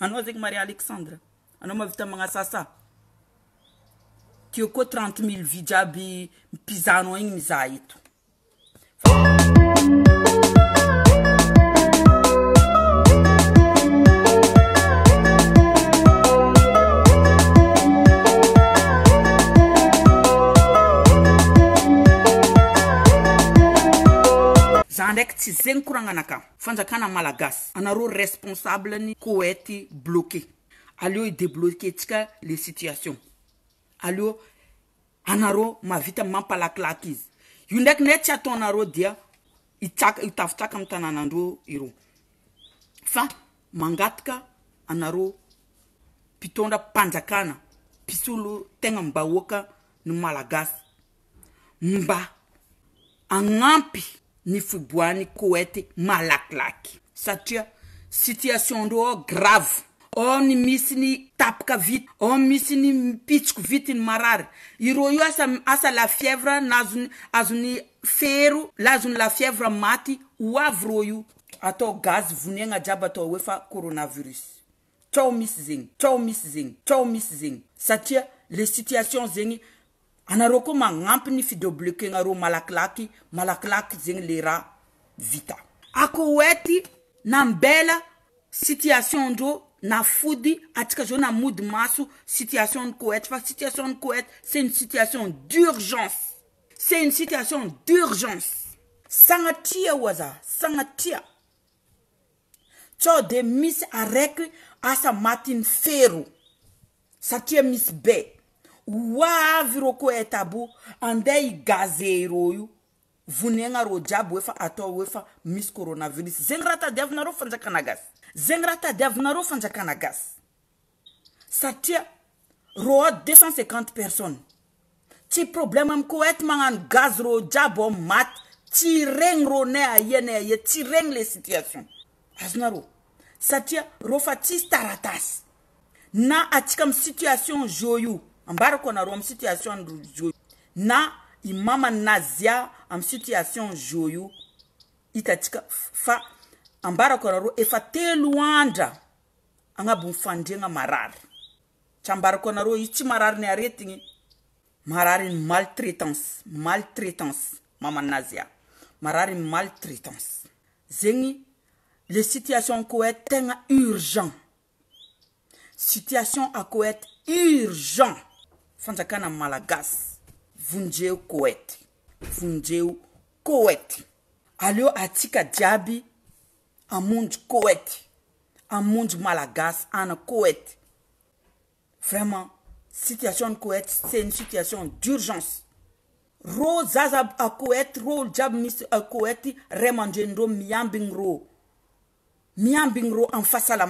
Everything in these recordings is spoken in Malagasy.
agnao zegny maria alexandra anao mahavita magnasasa tia koa trente mille vijaaby mipizzagnao igny miza eto ndraiky tsy zeny koranganaka fanjakana malagasy anaro responsableny koety bloke aleo idebloke tsika le sitiation aleo anare mavita mampalakilaky izy io ndraiky nay tsy ataonareo dia itak itafitsaka amiy tanànandre irô fa mangataka anare mpitôndra panjakana pisolo tena mba oaka ny malagas mba aampy foboany koety malakilaky satria sitiation ndreo ô grave ôny misi ny tapaka vity ô misi ny mpitsoko vitiny marary irô io asa asa lafievra nazony azony fero lazony lafievra maty ho avy rô io atao gaz vonegna jiaby atao oe fa korônaviris tsao misy zeny tsao misy zegny tsao misy zegny satria le sitiation zegny anareo koa manampiny fideo bleke gnarô malakilaky malakilaky zegny le raha vita akoety nambela sitiation ndreo nafody atsika zao namody maso sitiation ny koety fa sitiation ny koety se uny situation d'urgence se uny situation d'urgence sanatria oa za sagnatria tso de misy araiky asa matiny fero satria misy be avy rô ko ety àb andeh igaze rô io vonegna rô jiaby oefa ata oefa misy rnavirs zeynaaar cencinant persône tsy problèma amiko ety manano gaz rô jiaby mat tsy regny rô na aiana aiats reny le afay y na atika my sitaion z io Mbara konaro yon sityasyon joyu. Na yon maman nazya yon sityasyon joyu. Yon tatika fa. Mbara konaro e fa te luanda. Anga bou fande yon marar. Chan mbara konaro yon ti marar ne areteni. Marar yon maltretans. Maltretans. Maman nazya. Marar yon maltretans. Zeni. Le sityasyon kou ete yon urjan. Sityasyon akou ete urjan. fanjakana malagasy vonjeo koety vonjeo koety aleo atsika jiaby amonjy koety amonjy malagasy ana koety vraiment situation ny c'est une situation d'urgence ro zaza akoety ro olo jiaby misy akoety ray miambingro. bingro miam miambigny rô miambigny rô la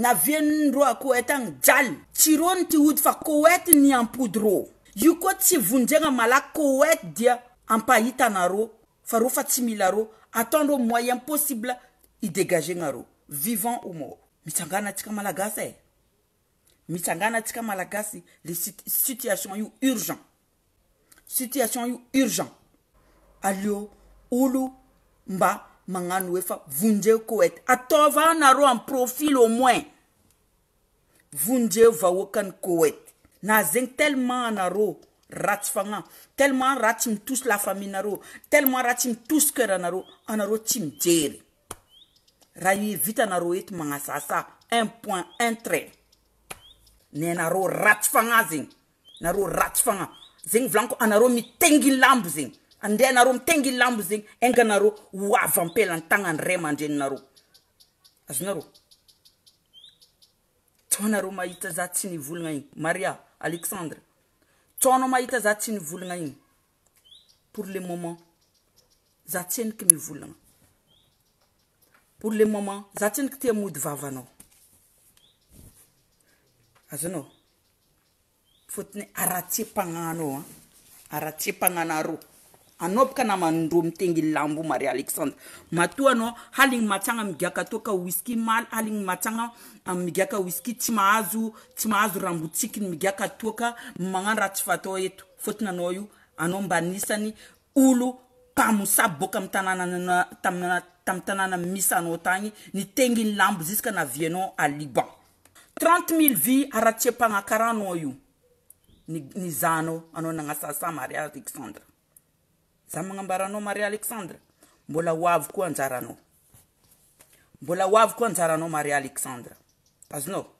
naveninyrô akoety agny jaly tsy rô ny tiody fa koety ny ampody rô io koa tsy vonjena mala koety dia ampahitanarô fa rô fa tsy mila rô ataondre moyen possible idégagegnarô vivant au mort mitsangana atsika malagasy e mitsangana atsika malagasy le sitiation io urgent sitiation io urgent alio olo mba manano ofa vonjekô atva nar aprofil amoins vonjeo vahokany kôety na zeny telemnt anar ratsyfnnra tsy mitosylfnrtnr tsymitosy keanr anar tsy mijery rah vitanremanasasaupoin ntran anrraty fan zey nrraty fn zeyvlninr miteng lambo zey andrenarmitengalambo zeyngaamelany nay ndennaasahita za tsy nivolagna inyiaaeandratsna mahita za tsy nivolagna iny por le mômen za tsy eniky mivolagna por le mômen za tsyeniky tiamody vanaoafôtinyaratspananaaateananar anaaka namanndro mitengyy lambo mari aleandraonaaligymasamigakaoawkiyaawkyss hazo ambotsikiny iakaa magnano raha tsy fata eto fôtinyaoaloosay bôka tamny tananamisanao tagny engyambo azanao anao nanasasa mari alexandra zah magnambaranao maria alexandra mbola hoavo koa anjaragnao mbola hoavy koa anjaragnao maria alexandra azonao